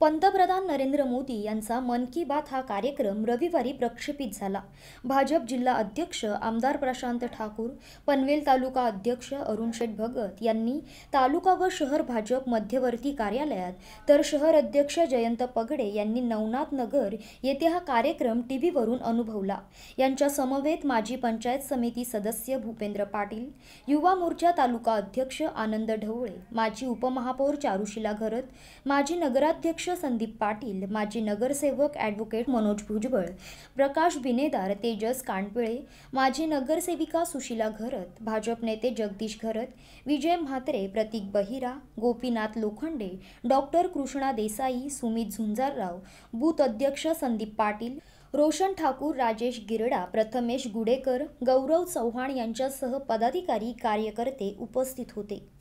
पंतप्रधान नरेंद्र मोदी यांचा मन की बात हा कार्यक्रम रविवारी प्रक्षेपित झाला भाजप जिल्हा अध्यक्ष आमदार प्रशांत ठाकूर पनवेल तालुका अध्यक्ष अरुण शेठ भगत यांनी तालुका व शहर भाजप मध्यवर्ती कार्यालयात तर शहर अध्यक्ष जयंत पगडे यांनी नवनाथ नगर येथे हा कार्यक्रम टी व्हीवरून अनुभवला यांच्या समवेत माजी पंचायत समिती सदस्य भूपेंद्र पाटील युवा मोर्चा तालुका अध्यक्ष आनंद ढवळे माजी उपमहापौर चारुशिला घरत माजी नगराध्यक्ष संदीप पाटील माजी नगरसेवक ॲडव्होकेट मनोज भुजबळ प्रकाश बिनेदार तेजस कानपिळे माजी नगरसेविका सुशिला घरत भाजप नेते जगदीश घरत विजय म्हात्रे प्रतीक बहिरा गोपीनाथ लोखंडे डॉक्टर कृष्णा देसाई सुमित झुंजारराव बूथ अध्यक्ष संदीप पाटील रोशन ठाकूर राजेश गिरडा प्रथमेश गुडेकर गौरव चव्हाण यांच्यासह पदाधिकारी कार्यकर्ते उपस्थित होते